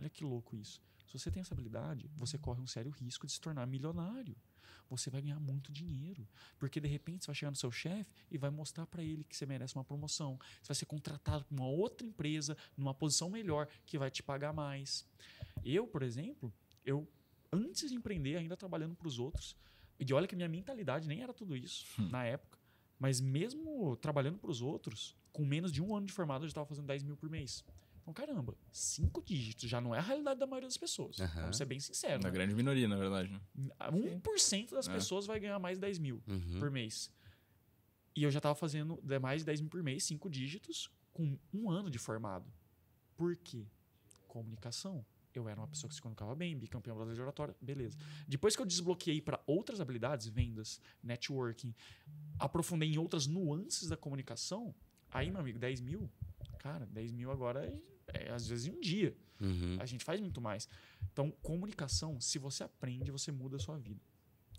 Olha que louco isso. Se você tem essa habilidade, você corre um sério risco de se tornar milionário. Você vai ganhar muito dinheiro, porque de repente você vai chegar no seu chefe e vai mostrar para ele que você merece uma promoção. Você vai ser contratado para uma outra empresa, numa posição melhor, que vai te pagar mais. Eu, por exemplo, eu antes de empreender, ainda trabalhando para os outros, e olha que minha mentalidade nem era tudo isso hum. na época, mas mesmo trabalhando para os outros, com menos de um ano de formado, eu já estava fazendo 10 mil por mês. Então, caramba, cinco dígitos já não é a realidade da maioria das pessoas. Uhum. Vamos ser bem sincero. na né? grande minoria, na verdade. Né? 1% hum, das é. pessoas vai ganhar mais 10 mil uhum. por mês. E eu já estava fazendo mais de 10 mil por mês, cinco dígitos, com um ano de formado. Por quê? Comunicação. Eu era uma pessoa que se comunicava bem, bicampeão brasileiro de oratória, beleza. Depois que eu desbloqueei para outras habilidades, vendas, networking, aprofundei em outras nuances da comunicação, aí, meu amigo, 10 mil Cara, 10 mil agora é, é às vezes em um dia. Uhum. A gente faz muito mais. Então, comunicação, se você aprende, você muda a sua vida.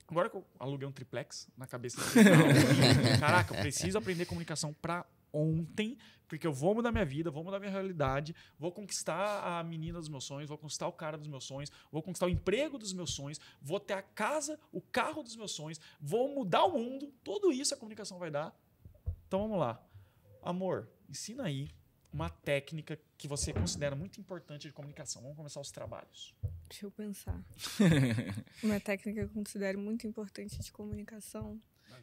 Agora que eu aluguei um triplex na cabeça. Caraca, eu preciso aprender comunicação para ontem, porque eu vou mudar minha vida, vou mudar minha realidade, vou conquistar a menina dos meus sonhos, vou conquistar o cara dos meus sonhos, vou conquistar o emprego dos meus sonhos, vou ter a casa, o carro dos meus sonhos, vou mudar o mundo. Tudo isso a comunicação vai dar. Então vamos lá. Amor, ensina aí uma técnica que você considera muito importante de comunicação? Vamos começar os trabalhos. Deixa eu pensar. uma técnica que eu considero muito importante de comunicação.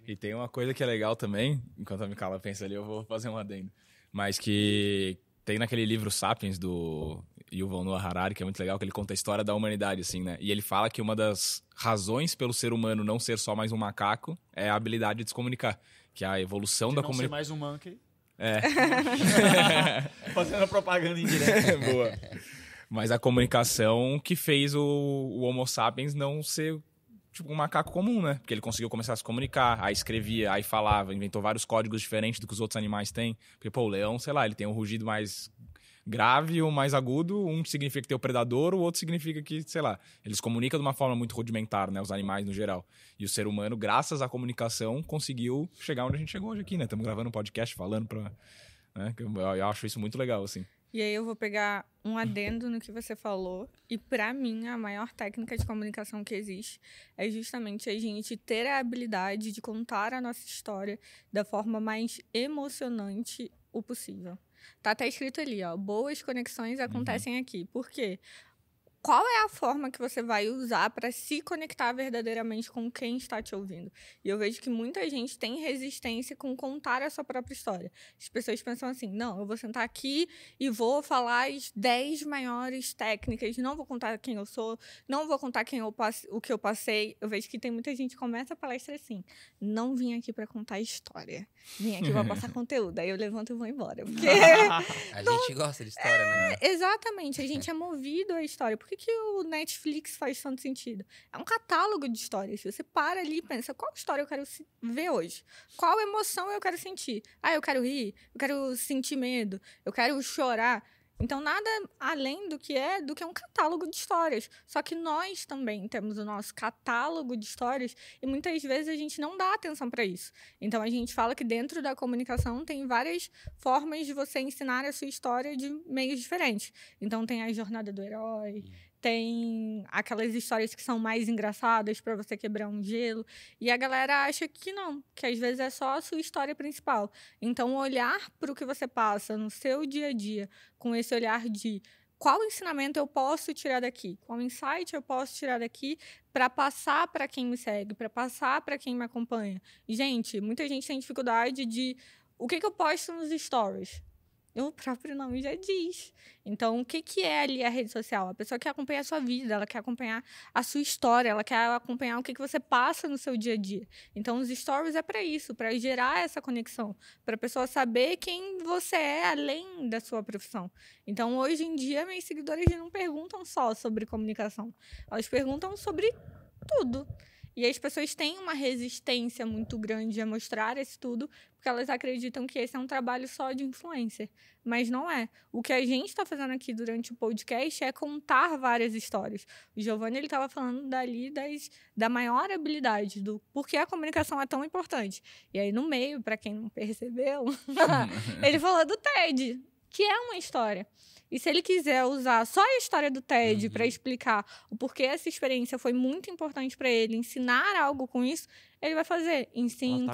E tem uma coisa que é legal também, enquanto a Mikala pensa ali, eu vou fazer um adendo. Mas que tem naquele livro Sapiens do Yuval Noah Harari, que é muito legal, que ele conta a história da humanidade, assim, né? E ele fala que uma das razões pelo ser humano não ser só mais um macaco é a habilidade de se comunicar. Que é a evolução de da comunicação. mais um monkey. É. Fazendo propaganda indireta. Boa. Mas a comunicação que fez o, o Homo sapiens não ser tipo um macaco comum, né? Porque ele conseguiu começar a se comunicar, aí escrevia, aí falava, inventou vários códigos diferentes do que os outros animais têm. Porque, pô, o leão, sei lá, ele tem um rugido mais grave, o mais agudo. Um significa que tem o predador, o outro significa que, sei lá, eles comunicam de uma forma muito rudimentar, né? Os animais no geral. E o ser humano, graças à comunicação, conseguiu chegar onde a gente chegou hoje aqui, né? Estamos gravando um podcast falando pra. Né? Eu acho isso muito legal, assim. E aí eu vou pegar um adendo no que você falou. E para mim, a maior técnica de comunicação que existe é justamente a gente ter a habilidade de contar a nossa história da forma mais emocionante o possível. Tá até escrito ali, ó. Boas conexões uhum. acontecem uhum. aqui. Por quê? qual é a forma que você vai usar para se conectar verdadeiramente com quem está te ouvindo. E eu vejo que muita gente tem resistência com contar a sua própria história. As pessoas pensam assim: não, eu vou sentar aqui e vou falar as 10 maiores técnicas, não vou contar quem eu sou, não vou contar quem eu passe, o que eu passei. Eu vejo que tem muita gente que começa a palestra assim: não vim aqui para contar história, vim aqui para passar conteúdo. Aí eu levanto e vou embora. Porque... a gente gosta de história, né? é, né? Exatamente, a gente é movido à história. Por que que o Netflix faz tanto sentido? É um catálogo de histórias. Você para ali e pensa, qual história eu quero ver hoje? Qual emoção eu quero sentir? Ah, eu quero rir, eu quero sentir medo, eu quero chorar. Então, nada além do que é do que é um catálogo de histórias. Só que nós também temos o nosso catálogo de histórias e muitas vezes a gente não dá atenção para isso. Então, a gente fala que dentro da comunicação tem várias formas de você ensinar a sua história de meios diferentes. Então, tem a jornada do herói, tem aquelas histórias que são mais engraçadas para você quebrar um gelo e a galera acha que não, que às vezes é só a sua história principal. Então olhar para o que você passa no seu dia a dia com esse olhar de qual ensinamento eu posso tirar daqui, qual insight eu posso tirar daqui para passar para quem me segue, para passar para quem me acompanha. Gente, muita gente tem dificuldade de o que, que eu posto nos stories? o próprio nome já diz. Então, o que, que é ali a rede social? A pessoa quer acompanhar a sua vida, ela quer acompanhar a sua história, ela quer acompanhar o que, que você passa no seu dia a dia. Então, os stories é para isso, para gerar essa conexão, para a pessoa saber quem você é além da sua profissão. Então, hoje em dia, meus seguidores não perguntam só sobre comunicação, elas perguntam sobre tudo. E as pessoas têm uma resistência muito grande a mostrar esse tudo, porque elas acreditam que esse é um trabalho só de influencer. Mas não é. O que a gente está fazendo aqui durante o podcast é contar várias histórias. O Giovanni estava falando dali das, da maior habilidade, do por que a comunicação é tão importante. E aí, no meio, para quem não percebeu, ele falou do TED que é uma história. E se ele quiser usar só a história do Ted uhum. para explicar o porquê essa experiência foi muito importante para ele, ensinar algo com isso, ele vai fazer em 5,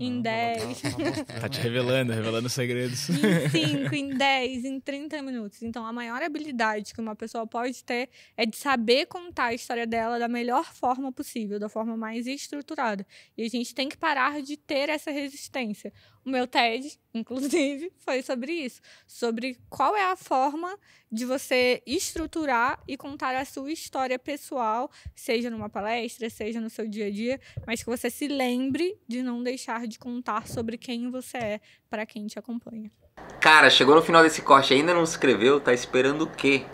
em 10. Tá te revelando, revelando segredos. Em 5, em 10, em 30 minutos. Então, a maior habilidade que uma pessoa pode ter é de saber contar a história dela da melhor forma possível, da forma mais estruturada. E a gente tem que parar de ter essa resistência. O meu TED, inclusive, foi sobre isso. Sobre qual é a forma de você estruturar e contar a sua história pessoal, seja numa palestra, seja no seu dia a dia, mas que você você se lembre de não deixar de contar sobre quem você é para quem te acompanha. Cara, chegou no final desse corte ainda não se inscreveu? Tá esperando o quê?